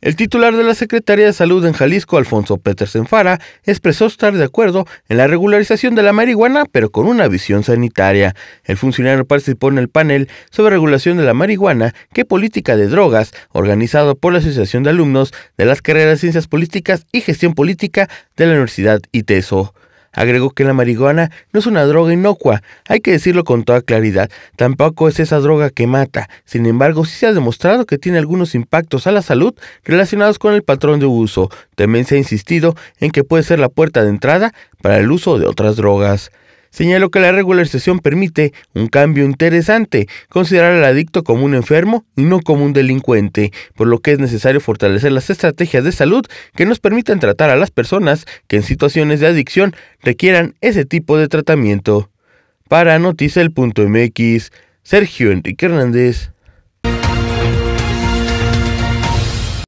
El titular de la Secretaría de Salud en Jalisco, Alfonso Petersen Fara, expresó estar de acuerdo en la regularización de la marihuana, pero con una visión sanitaria. El funcionario participó en el panel sobre regulación de la marihuana, que política de drogas, organizado por la Asociación de Alumnos de las Carreras de Ciencias Políticas y Gestión Política de la Universidad ITESO. Agregó que la marihuana no es una droga inocua, hay que decirlo con toda claridad, tampoco es esa droga que mata, sin embargo sí se ha demostrado que tiene algunos impactos a la salud relacionados con el patrón de uso, también se ha insistido en que puede ser la puerta de entrada para el uso de otras drogas. Señaló que la regularización permite un cambio interesante, considerar al adicto como un enfermo y no como un delincuente, por lo que es necesario fortalecer las estrategias de salud que nos permitan tratar a las personas que en situaciones de adicción requieran ese tipo de tratamiento. Para Noticia Sergio Enrique Hernández.